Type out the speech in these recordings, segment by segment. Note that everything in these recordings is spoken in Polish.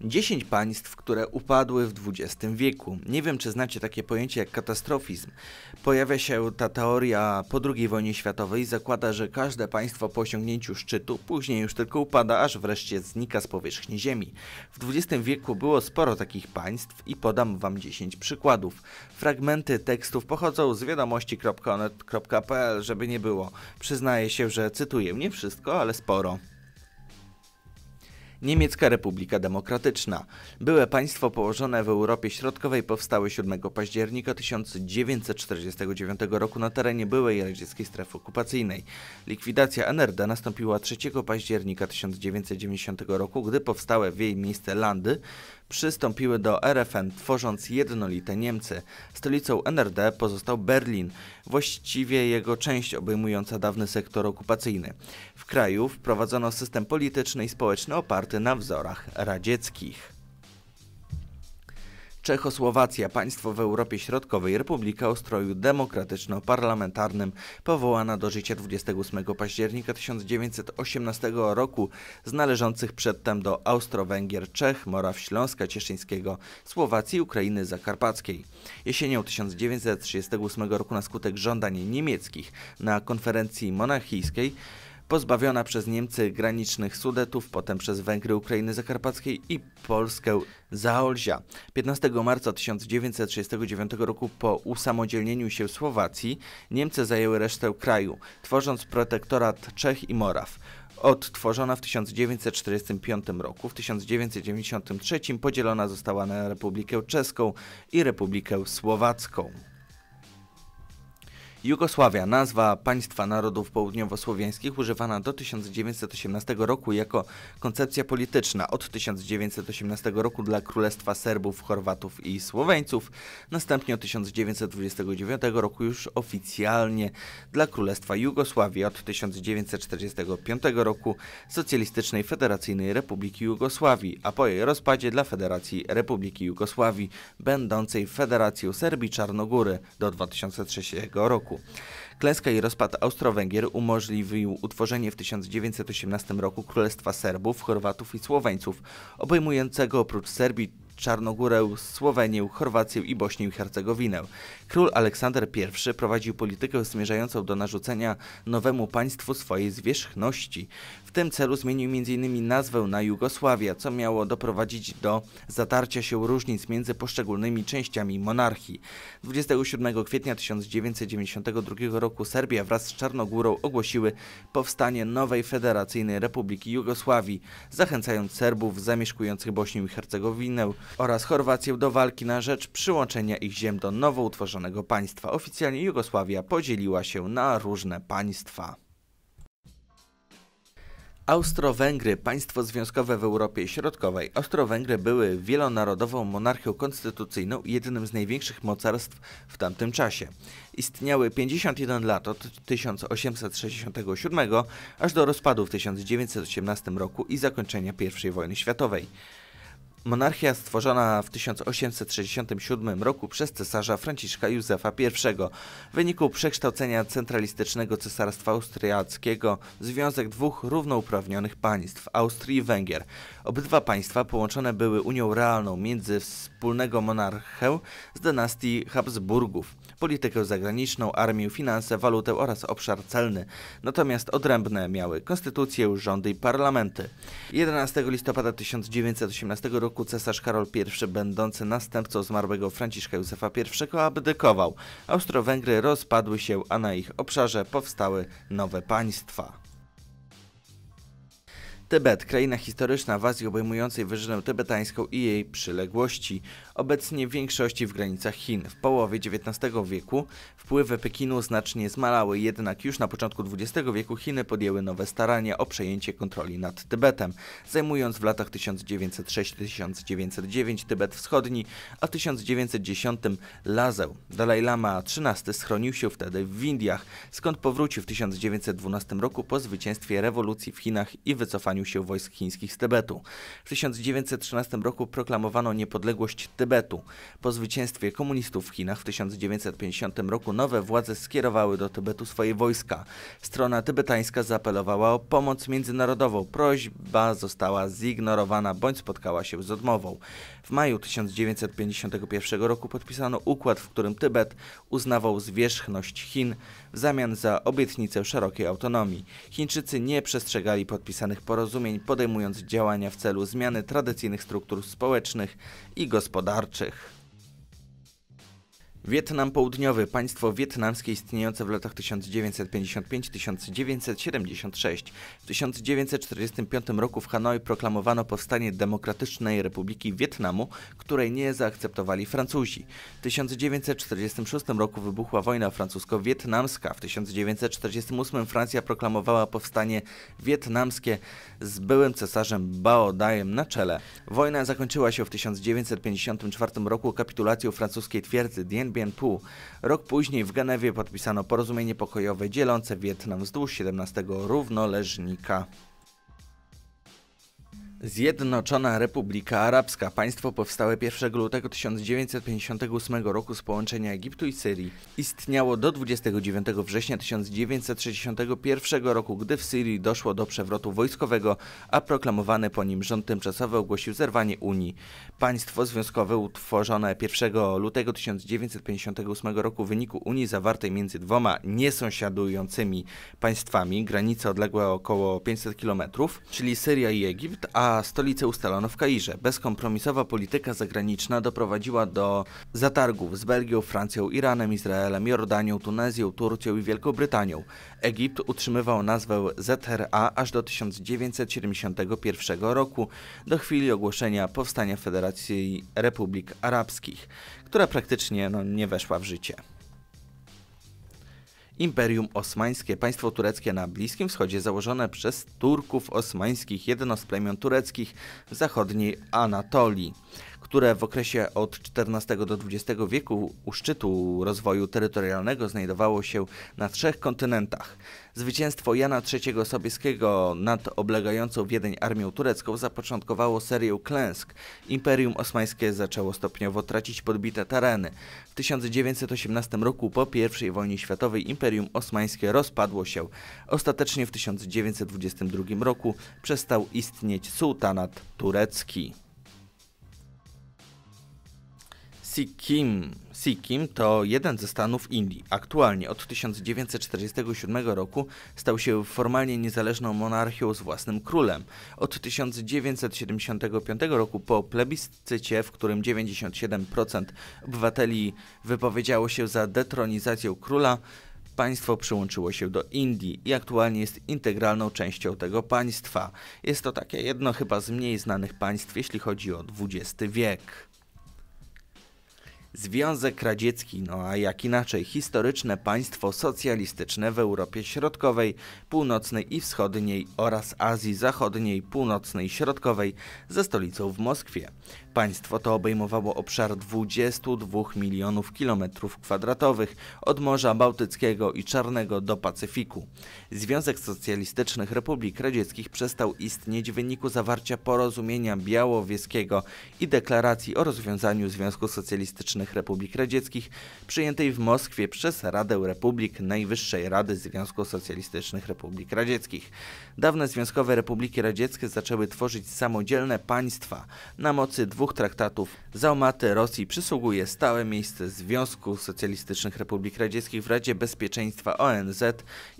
10 państw, które upadły w XX wieku. Nie wiem, czy znacie takie pojęcie jak katastrofizm. Pojawia się ta teoria po II wojnie światowej, zakłada, że każde państwo po osiągnięciu szczytu później już tylko upada, aż wreszcie znika z powierzchni Ziemi. W XX wieku było sporo takich państw i podam wam 10 przykładów. Fragmenty tekstów pochodzą z wiadomości.net.pl, żeby nie było. Przyznaję się, że cytuję nie wszystko, ale sporo. Niemiecka Republika Demokratyczna. Byłe państwo położone w Europie Środkowej powstały 7 października 1949 roku na terenie byłej radzieckiej strefy okupacyjnej. Likwidacja NRD nastąpiła 3 października 1990 roku, gdy powstałe w jej miejsce landy przystąpiły do RFN, tworząc jednolite Niemcy. Stolicą NRD pozostał Berlin, właściwie jego część obejmująca dawny sektor okupacyjny. W kraju wprowadzono system polityczny i społeczny oparty na wzorach radzieckich. Czechosłowacja, państwo w Europie Środkowej, republika o stroju demokratyczno-parlamentarnym, powołana do życia 28 października 1918 roku, z należących przedtem do Austro-Węgier, Czech, Moraw Śląska, Cieszyńskiego, Słowacji, Ukrainy Zakarpackiej. Jesienią 1938 roku na skutek żądań niemieckich na konferencji monarchijskiej pozbawiona przez Niemcy granicznych Sudetów, potem przez Węgry Ukrainy Zakarpackiej i Polskę Zaolzia. 15 marca 1939 roku po usamodzielnieniu się Słowacji Niemcy zajęły resztę kraju, tworząc protektorat Czech i Moraw odtworzona w 1945 roku. W 1993 podzielona została na Republikę Czeską i Republikę Słowacką. Jugosławia, nazwa państwa narodów południowo-słowiańskich używana do 1918 roku jako koncepcja polityczna. Od 1918 roku dla Królestwa Serbów, Chorwatów i Słoweńców, następnie od 1929 roku już oficjalnie dla Królestwa Jugosławii. Od 1945 roku Socjalistycznej Federacyjnej Republiki Jugosławii, a po jej rozpadzie dla Federacji Republiki Jugosławii, będącej Federacją Serbii Czarnogóry do 2003 roku roku. Klęska i rozpad Austro-Węgier umożliwił utworzenie w 1918 roku Królestwa Serbów, Chorwatów i Słoweńców, obejmującego oprócz Serbii Czarnogórę, Słowenię, Chorwację i Bośnię i Hercegowinę. Król Aleksander I prowadził politykę zmierzającą do narzucenia nowemu państwu swojej zwierzchności. W tym celu zmienił m.in. nazwę na Jugosławia, co miało doprowadzić do zatarcia się różnic między poszczególnymi częściami monarchii. 27 kwietnia 1992 roku Serbia wraz z Czarnogórą ogłosiły powstanie nowej Federacyjnej Republiki Jugosławii, zachęcając Serbów zamieszkujących Bośnię i Hercegowinę oraz Chorwację do walki na rzecz przyłączenia ich ziem do nowo utworzonego państwa. Oficjalnie Jugosławia podzieliła się na różne państwa. Austro-Węgry, państwo związkowe w Europie Środkowej. Austro-Węgry były wielonarodową monarchią konstytucyjną i jednym z największych mocarstw w tamtym czasie. Istniały 51 lat od 1867 aż do rozpadu w 1918 roku i zakończenia I wojny światowej. Monarchia stworzona w 1867 roku przez cesarza Franciszka Józefa I w wyniku przekształcenia centralistycznego cesarstwa austriackiego w związek dwóch równouprawnionych państw Austrii i Węgier. Obydwa państwa połączone były unią realną między wspólnego monarchę z dynastii Habsburgów, politykę zagraniczną, armię, finanse, walutę oraz obszar celny. Natomiast odrębne miały konstytucję, rządy i parlamenty. 11 listopada 1918 roku roku cesarz Karol I, będący następcą zmarłego Franciszka Józefa I, abdykował. Austro-Węgry rozpadły się, a na ich obszarze powstały nowe państwa. Tybet, kraina historyczna w Azji obejmującej Wyżynę Tybetańską i jej przyległości, obecnie w większości w granicach Chin. W połowie XIX wieku wpływy Pekinu znacznie zmalały, jednak już na początku XX wieku Chiny podjęły nowe starania o przejęcie kontroli nad Tybetem, zajmując w latach 1906-1909 Tybet Wschodni, a 1910 Lazę. Dalaj Lama XIII schronił się wtedy w Indiach, skąd powrócił w 1912 roku po zwycięstwie rewolucji w Chinach i wycofaniu wycofaniu się wojsk chińskich z Tybetu. W 1913 roku proklamowano niepodległość Tybetu. Po zwycięstwie komunistów w Chinach w 1950 roku nowe władze skierowały do Tybetu swoje wojska. Strona tybetańska zaapelowała o pomoc międzynarodową. Prośba została zignorowana bądź spotkała się z odmową. W maju 1951 roku podpisano układ, w którym Tybet uznawał zwierzchność Chin w zamian za obietnicę szerokiej autonomii. Chińczycy nie przestrzegali podpisanych porozumień porozumień, podejmując działania w celu zmiany tradycyjnych struktur społecznych i gospodarczych. Wietnam Południowy, państwo wietnamskie istniejące w latach 1955-1976. W 1945 roku w Hanoi proklamowano powstanie Demokratycznej Republiki Wietnamu, której nie zaakceptowali Francuzi. W 1946 roku wybuchła wojna francusko-wietnamska. W 1948 Francja proklamowała powstanie wietnamskie z byłym cesarzem Bao Dajem na czele. Wojna zakończyła się w 1954 roku kapitulacją francuskiej twierdzy Dien Bien Rok później w Genewie podpisano porozumienie pokojowe dzielące Wietnam wzdłuż 17 równoleżnika. Zjednoczona Republika Arabska, państwo powstałe 1 lutego 1958 roku z połączenia Egiptu i Syrii, istniało do 29 września 1961 roku, gdy w Syrii doszło do przewrotu wojskowego, a proklamowany po nim rząd tymczasowy ogłosił zerwanie Unii. Państwo związkowe utworzone 1 lutego 1958 roku w wyniku Unii zawartej między dwoma niesąsiadującymi państwami, granice odległe około 500 km, czyli Syria i Egipt, a a stolicę ustalono w Kairze. Bezkompromisowa polityka zagraniczna doprowadziła do zatargów z Belgią, Francją, Iranem, Izraelem, Jordanią, Tunezją, Turcją i Wielką Brytanią. Egipt utrzymywał nazwę ZRA aż do 1971 roku, do chwili ogłoszenia powstania Federacji Republik Arabskich, która praktycznie no, nie weszła w życie. Imperium Osmańskie, państwo tureckie na Bliskim Wschodzie założone przez Turków osmańskich, jedno z plemion tureckich w zachodniej Anatolii które w okresie od XIV do XX wieku u szczytu rozwoju terytorialnego znajdowało się na trzech kontynentach. Zwycięstwo Jana III Sobieskiego nad oblegającą Wiedeń armią turecką zapoczątkowało serię klęsk. Imperium Osmańskie zaczęło stopniowo tracić podbite tereny. W 1918 roku po I wojnie światowej Imperium Osmańskie rozpadło się. Ostatecznie w 1922 roku przestał istnieć sułtanat turecki. Sikkim. Sikkim to jeden ze stanów Indii. Aktualnie od 1947 roku stał się formalnie niezależną monarchią z własnym królem. Od 1975 roku po plebiscycie, w którym 97% obywateli wypowiedziało się za detronizacją króla, państwo przyłączyło się do Indii i aktualnie jest integralną częścią tego państwa. Jest to takie jedno chyba z mniej znanych państw, jeśli chodzi o XX wiek. Związek Radziecki, no a jak inaczej historyczne państwo socjalistyczne w Europie Środkowej, Północnej i Wschodniej oraz Azji Zachodniej, Północnej i Środkowej ze stolicą w Moskwie. Państwo to obejmowało obszar 22 milionów kilometrów kwadratowych od Morza Bałtyckiego i Czarnego do Pacyfiku. Związek Socjalistycznych Republik Radzieckich przestał istnieć w wyniku zawarcia porozumienia białowieskiego i deklaracji o rozwiązaniu Związku Socjalistycznych Republik Radzieckich przyjętej w Moskwie przez Radę Republik Najwyższej Rady Związku Socjalistycznych Republik Radzieckich. Dawne Związkowe Republiki Radzieckie zaczęły tworzyć samodzielne państwa na mocy dwóch dwóch traktatów zaumaty Rosji przysługuje stałe miejsce Związku Socjalistycznych Republik Radzieckich w Radzie Bezpieczeństwa ONZ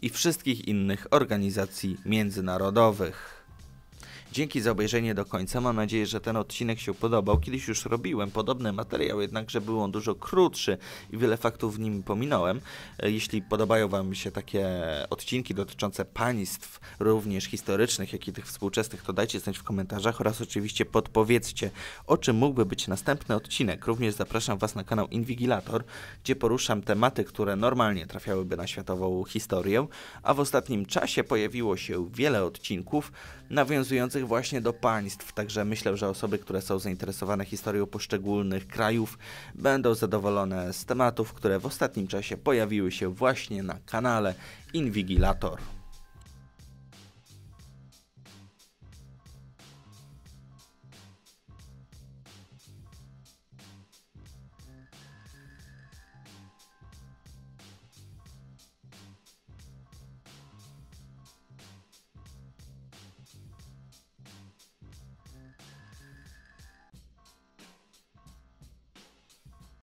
i wszystkich innych organizacji międzynarodowych. Dzięki za obejrzenie do końca. Mam nadzieję, że ten odcinek się podobał. Kiedyś już robiłem podobny materiał, jednakże był on dużo krótszy i wiele faktów w nim pominąłem. E, jeśli podobają Wam się takie odcinki dotyczące państw, również historycznych, jak i tych współczesnych, to dajcie znać w komentarzach oraz oczywiście podpowiedzcie, o czym mógłby być następny odcinek. Również zapraszam Was na kanał Invigilator, gdzie poruszam tematy, które normalnie trafiałyby na światową historię, a w ostatnim czasie pojawiło się wiele odcinków nawiązujących należących właśnie do państw, także myślę, że osoby, które są zainteresowane historią poszczególnych krajów, będą zadowolone z tematów, które w ostatnim czasie pojawiły się właśnie na kanale Invigilator.